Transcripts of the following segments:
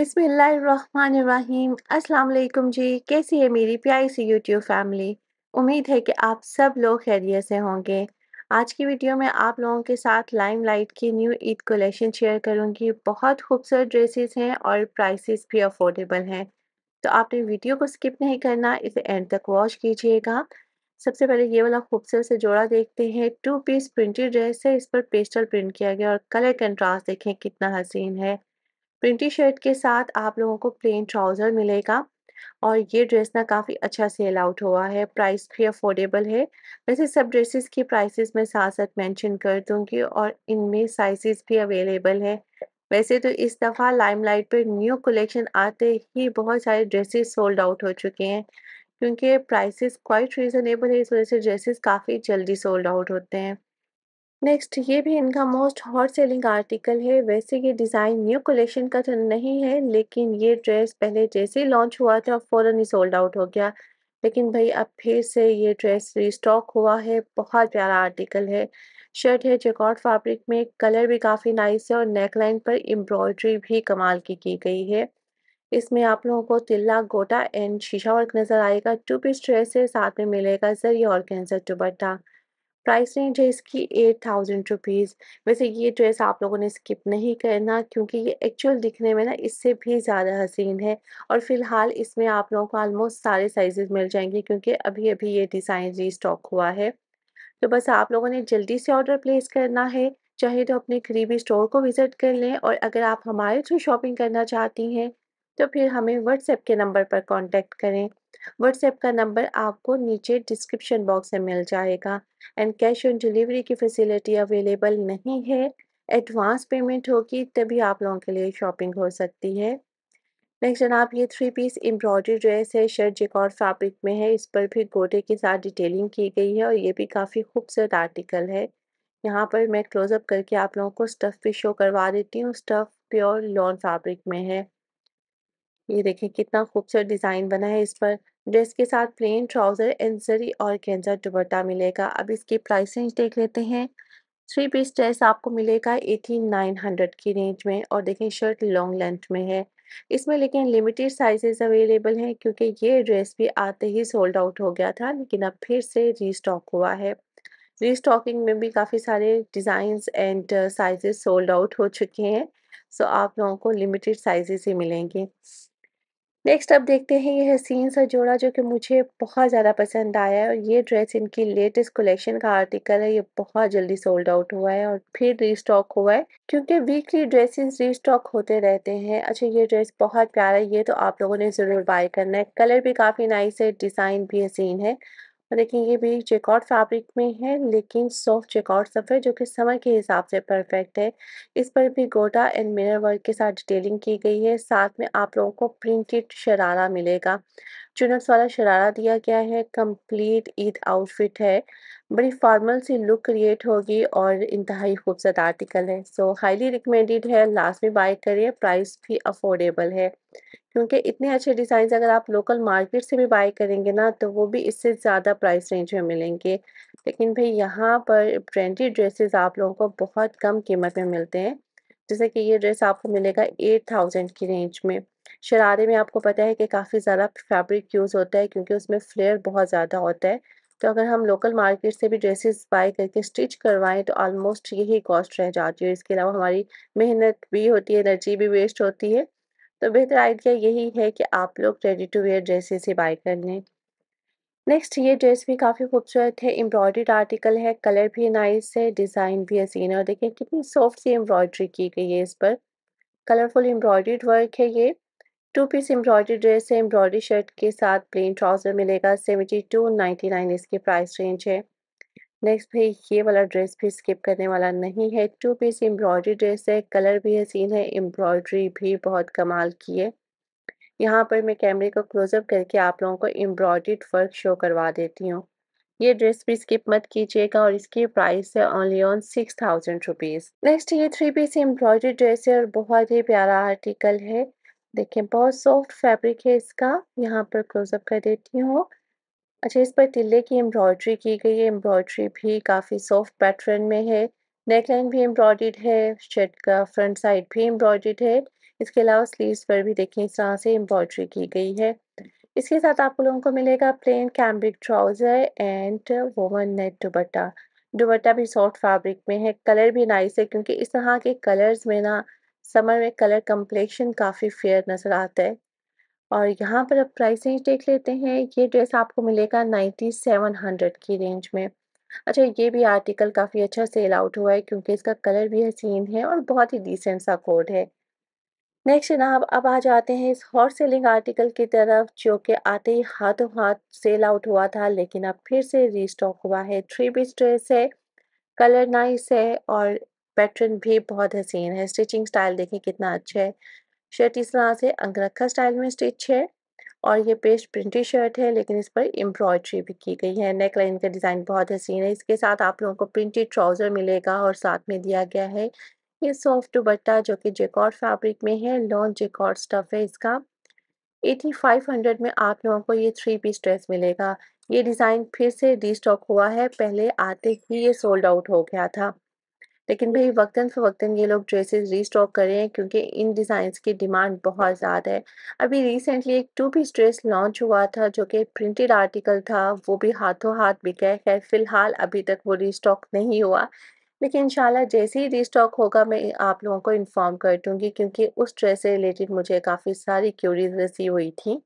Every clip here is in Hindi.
बिसमीम अस्सलाम जी कैसी है मेरी प्यारी सी यूट्यूब फैमिली उम्मीद है कि आप सब लोग खैरियत से होंगे आज की वीडियो में आप लोगों के साथ लाइम लाइट की न्यू ईद कलेक्शन शेयर करूंगी बहुत खूबसूरत ड्रेसेस हैं और प्राइसेस भी अफोर्डेबल हैं तो आपने वीडियो को स्किप नहीं करना इसे एंड तक वॉच कीजिएगा सबसे पहले ये वाला खूबसूरत से जोड़ा देखते हैं टू पीस प्रिंटेड ड्रेस है इस पर पेस्टल प्रिंट किया गया और कलर कंट्रास्ट देखें कितना हसीन है प्रिंटी शर्ट के साथ आप लोगों को प्लेन ट्राउज़र मिलेगा और ये ड्रेस ना काफ़ी अच्छा सेल आउट हुआ है प्राइस भी अफोर्डेबल है वैसे सब ड्रेसेस की प्राइसेस मैं साथ साथ मेंशन कर दूंगी और इनमें साइजेस भी अवेलेबल है वैसे तो इस दफ़ा लाइमलाइट पर न्यू कलेक्शन आते ही बहुत सारे ड्रेसेस सोल्ड आउट हो चुके हैं क्योंकि प्राइसेस क्वाइट रीज़नेबल है इस वजह से ड्रेसेस काफ़ी जल्दी सोल्ड आउट होते हैं नेक्स्ट ये भी इनका मोस्ट हॉट सेलिंग आर्टिकल है वैसे ये डिज़ाइन न्यू कलेक्शन का तो नहीं है लेकिन ये ड्रेस पहले जैसे ही लॉन्च हुआ था फ़ौरन ही सोल्ड आउट हो गया लेकिन भाई अब फिर से ये ड्रेस रिस्टॉक हुआ है बहुत प्यारा आर्टिकल है शर्ट है चेकआउट फैब्रिक में कलर भी काफ़ी नाइस है और नेकलाइन पर एम्ब्रॉयड्री भी कमाल की की गई है इसमें आप लोगों को तिल्ला गोटा एंड शीशा वर्क नज़र आएगा टू पीस ड्रेस है साथ में मिलेगा ये और कैंसर दुपट्टा प्राइस रेंज है इसकी एट थाउजेंड रुपीज़ वैसे ये ड्रेस आप लोगों ने स्किप नहीं करना क्योंकि ये एक्चुअल दिखने में ना इससे भी ज़्यादा हसीन है और फिलहाल इसमें आप लोगों को आलमोस्ट सारे साइजेस मिल जाएंगे क्योंकि अभी अभी ये डिज़ाइन री स्टॉक हुआ है तो बस आप लोगों ने जल्दी से ऑर्डर प्लेस करना है चाहे तो अपने करीबी स्टोर को विज़िट कर लें और अगर आप हमारे थ्रू शॉपिंग करना चाहती हैं तो फिर हमें व्हाट्सएप के नंबर पर कॉन्टेक्ट करें व्हाट्सएप का नंबर आपको नीचे डिस्क्रिप्शन बॉक्स में मिल जाएगा एंड कैश ऑन डिलीवरी की फैसिलिटी अवेलेबल नहीं है एडवांस पेमेंट होगी तभी आप लोगों के लिए शॉपिंग हो सकती है नेक्स्ट जनाब ये थ्री पीस एम्ब्रॉयडरी ड्रेस है शर्ट जेकॉर्ड फैब्रिक में है इस पर भी गोटे के साथ डिटेलिंग की गई है और ये भी काफ़ी खूबसूरत आर्टिकल है यहाँ पर मैं क्लोजअप करके आप लोगों को स्टफ़ भी शो करवा देती हूँ स्टफ़ प्योर लॉन फैब्रिक में है ये देखें कितना खूबसूरत डिज़ाइन बना है इस पर ड्रेस के साथ प्लेन ट्राउज़र एंसरी और कैंसर दुबट्टा मिलेगा अब इसकी प्राइस रेंज देख लेते हैं थ्री पीस ड्रेस आपको मिलेगा एटीन नाइन हंड्रेड की रेंज में और देखें शर्ट लॉन्ग लेंथ में है इसमें लेकिन लिमिटेड साइजेस अवेलेबल हैं क्योंकि ये ड्रेस भी आते ही सोल्ड आउट हो गया था लेकिन अब फिर से रीस्टॉक हुआ है रीस्टॉकिंग में भी काफ़ी सारे designs and sizes sold out हो चुके हैं सो आप लोगों को लिमिटेड साइजेस ही मिलेंगे नेक्स्ट अब देखते हैं यह हसीन सा जोड़ा जो कि मुझे बहुत ज़्यादा पसंद आया है और ये ड्रेस इनकी लेटेस्ट कलेक्शन का आर्टिकल है ये बहुत जल्दी सोल्ड आउट हुआ है और फिर रीस्टॉक हुआ है क्योंकि वीकली ड्रेसेस रीस्टॉक होते रहते हैं अच्छा ये ड्रेस बहुत प्यारा है ये तो आप लोगों ने ज़रूर बाय करना है कलर भी काफ़ी नाइस है डिज़ाइन भी हसीन है देखिए ये भी चेकआउट फैब्रिक में है लेकिन सॉफ्ट चेकआउट सफ़र जो कि समर के हिसाब से परफेक्ट है इस पर भी गोटा एंड मिरर वर्क के साथ डिटेलिंग की गई है साथ में आप लोगों को प्रिंटेड शरारा मिलेगा चुनट्स वाला शरारा दिया गया है कंप्लीट ईद आउटफिट है बड़ी फॉर्मल सी लुक क्रिएट होगी और इंतहाई खूबसूरत आर्टिकल है सो हाईली रिकमेंडेड है लास्ट में बाय करिए प्राइस भी अफोर्डेबल है क्योंकि इतने अच्छे डिज़ाइन अगर आप लोकल मार्केट से भी बाय करेंगे ना तो वो भी इससे ज़्यादा प्राइस रेंज में मिलेंगे लेकिन भाई यहाँ पर ब्रांडेड ड्रेसेस आप लोगों को बहुत कम कीमत में मिलते हैं जैसे कि ये ड्रेस आपको मिलेगा एट थाउजेंड की रेंज में शरारे में आपको पता है कि काफ़ी ज़्यादा फैब्रिक यूज़ होता है क्योंकि उसमें फ्लेयर बहुत ज़्यादा होता है तो अगर हम लोकल मार्केट से भी ड्रेसेस बाई करके स्टिच करवाएं तो ऑलमोस्ट यही कॉस्ट रह जाती है इसके अलावा हमारी मेहनत भी होती है एनर्जी भी वेस्ट होती है तो बेहतर आइडिया यही है कि आप लोग रेडी टू वेयर ड्रेसेस ही बाई कर लें नेक्स्ट ये ड्रेस भी काफ़ी खूबसूरत है एम्ब्रॉयड्रीड आर्टिकल है कलर भी नाइस है डिज़ाइन भी हसीन है और देखिए कितनी सॉफ्ट सी एम्ब्रॉयड्री की गई है इस पर कलरफुल एम्ब्रॉयड्रीड वर्क है ये टू पीस एम्ब्रॉयडरी ड्रेस है एम्ब्रॉयडरी शर्ट के साथ प्लेन ट्राउज़र मिलेगा सेवेंटी टू नाइन्टी नाइन इसकी प्राइस रेंज है नेक्स्ट भाई ये वाला ड्रेस भी स्किप करने वाला नहीं है टू पीस एम्ब्रॉयडरी ड्रेस है कलर भी हसीन है एम्ब्रॉयडरी भी बहुत कमाल की है यहाँ पर मैं कैमरे को क्लोजअप करके आप लोगों को एम्ब्रॉयड्रीड वर्क शो करवा देती हूँ ये ड्रेस भी स्किप मत कीजिएगा और इसकी प्राइस है only on six thousand rupees next ये थ्री पीस एम्ब्रॉयडरी ड्रेस है और बहुत ही प्यारा आर्टिकल है देखें बहुत सॉफ्ट फैब्रिक है इसका यहाँ पर क्लोजअप कर देती हूँ अच्छा इस पर तिल्ले की एम्ब्रॉयडरी की गई है एम्ब्रॉयडरी भी काफ़ी सॉफ्ट पैटर्न में है नेकलाइन भी एम्ब्रॉयड है शर्ट का फ्रंट साइड भी एम्ब्रॉयड है इसके अलावा स्लीव्स पर भी देखिए इस तरह से एम्ब्रॉयड्री की गई है इसके साथ आप लोगों को मिलेगा plain cambric trouser and woven net dupatta dupatta भी सॉफ्ट फैब्रिक में है कलर भी नाइस है क्योंकि इस तरह के कलर्स में ना समर में कलर कम्प्लेक्शन काफ़ी फेयर नज़र आता है और यहाँ पर अब प्राइस रेंज देख लेते हैं ये ड्रेस आपको मिलेगा नाइन्टी सेवन हंड्रेड की रेंज में अच्छा ये भी आर्टिकल काफ़ी अच्छा सेल आउट हुआ है क्योंकि इसका कलर भी हसीन है और बहुत ही डिसेंट सा कोड है नेक्स्ट जनाब अब आ जाते हैं इस हॉट सेलिंग आर्टिकल की तरफ जो कि आते ही हाथों हाथ सेल आउट हुआ था लेकिन अब फिर से रीस्टॉक हुआ है थ्री पीस ड्रेस है कलर नाइस है और पैटर्न भी बहुत हसीन है स्टिचिंग स्टाइल देखें कितना अच्छा है शर्ट इस तरह से अंगरखा स्टाइल में स्टिच है और ये पेस्ट प्रिंटेड शर्ट है लेकिन इस पर एम्ब्रॉयड्री भी की गई है नेक लाइन का डिज़ाइन बहुत हसीन है इसके साथ आप लोगों को प्रिंटेड ट्राउज़र मिलेगा और साथ में दिया गया है ये सॉफ्ट दुपट्टा जो कि जेकॉर्ड फैब्रिक में है लॉन्ग जेकॉर्ड स्टफ़ है इसका 8500 में आप लोगों को ये थ्री पीस ड्रेस मिलेगा ये डिज़ाइन फिर से स्टॉक हुआ है पहले आते ही ये सोल्ड आउट हो गया था लेकिन भाई वक्ता फ़वक्ता ये लोग ड्रेसेस रीस्टॉक कर रहे हैं क्योंकि इन डिज़ाइंस की डिमांड बहुत ज़्यादा है अभी रिसेंटली एक टू पीस ड्रेस लॉन्च हुआ था जो कि प्रिंटेड आर्टिकल था वो भी हाथों हाथ बिका है खैर फ़िलहाल अभी तक वो रीस्टॉक नहीं हुआ लेकिन इंशाल्लाह जैसे ही रीस्टॉक होगा मैं आप लोगों को इन्फॉर्म कर दूँगी क्योंकि उस ड्रेस से रिलेटेड मुझे काफ़ी सारी क्यूरीज रिसीव हुई थी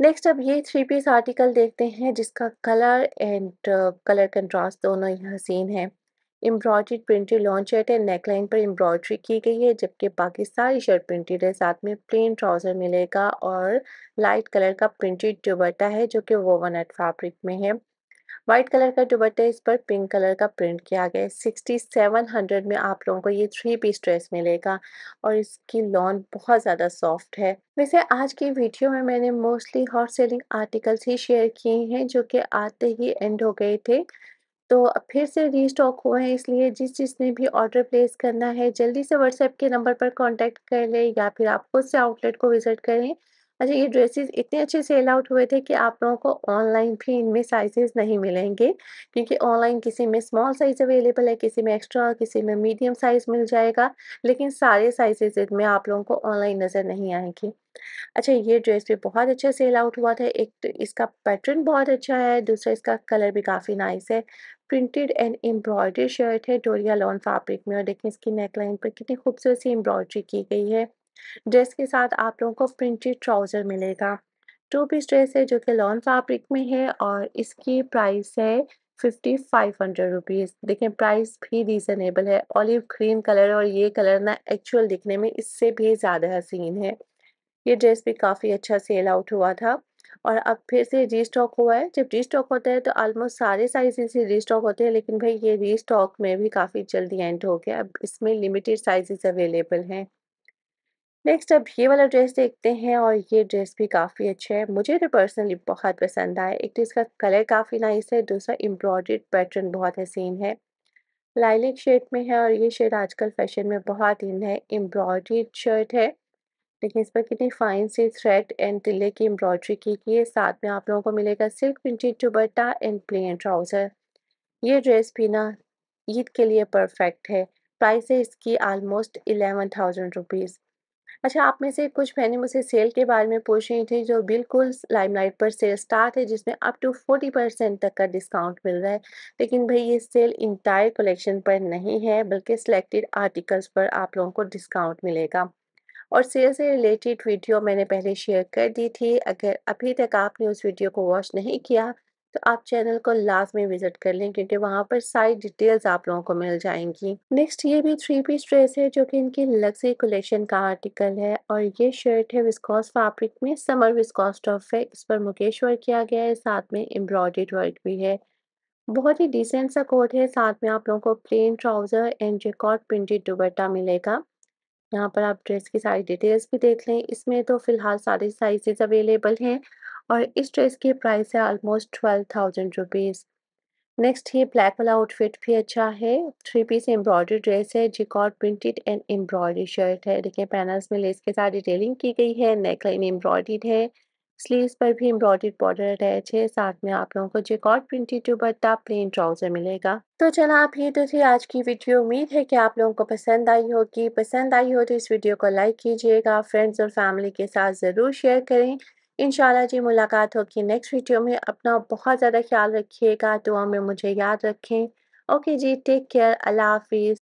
नेक्स्ट अब ये थ्री पीस आर्टिकल देखते हैं जिसका कलर एंड कलर कंट्रास्ट दोनों ही हसीन है एम्ब्रॉयड्री प्रिंटेड लॉन्च शर्ट है नेकलाइन पर एम्ब्रॉयड्री की गई है जबकि बाकी सारी शर्ट प्रिंटेड है साथ में प्लेन ट्राउज़र मिलेगा और लाइट कलर का प्रिंटेड दुबट्टा है जो कि वोवन एट फैब्रिक में है वाइट कलर का दुबट्टा इस पर पिंक कलर का प्रिंट किया गया है सिक्सटी सेवन हंड्रेड में आप लोगों को ये थ्री पीस ड्रेस मिलेगा और इसकी लॉन बहुत ज़्यादा सॉफ्ट है वैसे आज की वीडियो में मैंने मोस्टली हॉट सेलिंग आर्टिकल्स ही शेयर किए हैं जो कि आते ही एंड हो गए थे तो अब फिर से रीस्टॉक हुए हैं इसलिए जिस जिसने भी ऑर्डर प्लेस करना है जल्दी से व्हाट्सएप के नंबर पर कांटेक्ट कर ले या फिर आप खुद से आउटलेट को विजिट करें अच्छा ये ड्रेसेस इतने अच्छे सेल आउट हुए थे कि आप लोगों को ऑनलाइन भी इनमें साइजेस नहीं मिलेंगे क्योंकि ऑनलाइन किसी में स्मॉल साइज अवेलेबल है किसी में एक्स्ट्रा किसी में मीडियम साइज मिल जाएगा लेकिन सारे साइजेस इनमें आप लोगों को ऑनलाइन नज़र नहीं आएंगे अच्छा ये ड्रेस भी बहुत अच्छा सेल आउट हुआ था एक तो इसका पैटर्न बहुत अच्छा है दूसरा इसका कलर भी काफ़ी नाइस है प्रिंटेड एंड एम्ब्रॉयडरी शर्ट है डोरिया लॉन फैब्रिक में और देखें इसकी नेकलाइन पर कितनी खूबसूरत सी एम्ब्रॉयडरी की गई है ड्रेस के साथ आप लोगों को प्रिंटेड ट्राउज़र मिलेगा टू पीस ड्रेस है जो कि लॉन फैब्रिक में है और इसकी प्राइस है फिफ्टी फाइव हंड्रेड रुपीज़ देखें प्राइस भी रीज़नेबल है ऑलिव ग्रीन कलर और ये कलर ना एक्चुअल दिखने में इससे भी ज़्यादा हसीन है ये ड्रेस भी काफ़ी अच्छा सेल आउट हुआ था और अब फिर से रीस्टॉक हुआ है जब रीस्टॉक होता है तो ऑलमोस्ट सारे साइजेस ही रीस्टॉक होते हैं लेकिन भाई ये रीस्टॉक में भी काफ़ी जल्दी एंड हो गया अब इसमें लिमिटेड साइजेस अवेलेबल हैं नेक्स्ट अब ये वाला ड्रेस देखते हैं और ये ड्रेस भी काफ़ी अच्छा है मुझे तो पर्सनली बहुत पसंद आया एक तो इसका कलर काफ़ी नाइस है दूसरा एम्ब्रॉयड पैटर्न बहुत हसीन है लाइलिक शेड में है और ये शेड आजकल फैशन में बहुत इन है एम्ब्रॉयड शर्ट है देखिए इस पर कितनी फाइन सी थ्रेड एंड तिले की एम्ब्रॉयडरी की गई है साथ में आप लोगों को मिलेगा silk printed dupatta and plain trouser ये ड्रेस भी ना ईद के लिए परफेक्ट है प्राइस है इसकी आलमोस्ट एलेवन थाउजेंड रुपीज़ अच्छा आप में से कुछ बहनें मुझे सेल के बारे में पूछ रही थी जो बिल्कुल लाइमलाइट पर सेल स्टार्ट है जिसमें अप टू फोर्टी परसेंट तक का डिस्काउंट मिल रहा है लेकिन भाई ये सेल इंटायर कलेक्शन पर नहीं है बल्कि सिलेक्टेड आर्टिकल्स पर आप लोगों को डिस्काउंट मिलेगा और सेल से रिलेटेड वीडियो मैंने पहले शेयर कर दी थी अगर अभी तक आपने उस वीडियो को वॉच नहीं किया तो आप चैनल को लास्ट में विजिट कर लें क्योंकि वहाँ पर सारी डिटेल्स आप लोगों को मिल जाएंगी नेक्स्ट ये भी थ्री पीस ड्रेस है जो कि इनकी लग्जरी कलेक्शन का आर्टिकल है और ये शर्ट है विस्कॉस फैब्रिक में समर विस्कॉस टॉफ है इस पर मुकेश वर्क किया गया है साथ में एम्ब्रॉयड वर्क भी है बहुत ही डिसेंट सा कोट है साथ में आप लोगों को plain trouser and jacquard printed dupatta मिलेगा यहाँ पर आप ड्रेस की सारी डिटेल्स भी देख लें इसमें तो फ़िलहाल सारे साइजेस अवेलेबल हैं और इस ड्रेस की प्राइस है almost twelve thousand rupees next ये ब्लैक वाला आउटफिट भी अच्छा है थ्री पीस एम्ब्रॉयडरी ड्रेस है jacquard printed and embroidery shirt है देखिए पैनल्स में लेस के साथ डिटेलिंग की गई है नेकलाइन लाइन है स्लीव्स पर भी एम्ब्रॉयड बॉर्डर अटैच है साथ में आप लोगों को jacquard dupatta plain trouser मिलेगा तो चला आप ये तो थी आज की वीडियो उम्मीद है कि आप लोगों को पसंद आई होगी पसंद आई हो तो इस वीडियो को लाइक कीजिएगा फ्रेंड्स और फैमिली के साथ ज़रूर शेयर करें इनशाला जी मुलाकात होगी नेक्स्ट वीडियो में अपना बहुत ज़्यादा ख्याल रखिएगा दुआ में मुझे याद रखें ओके जी टेक केयर अल्लाह हाफिज़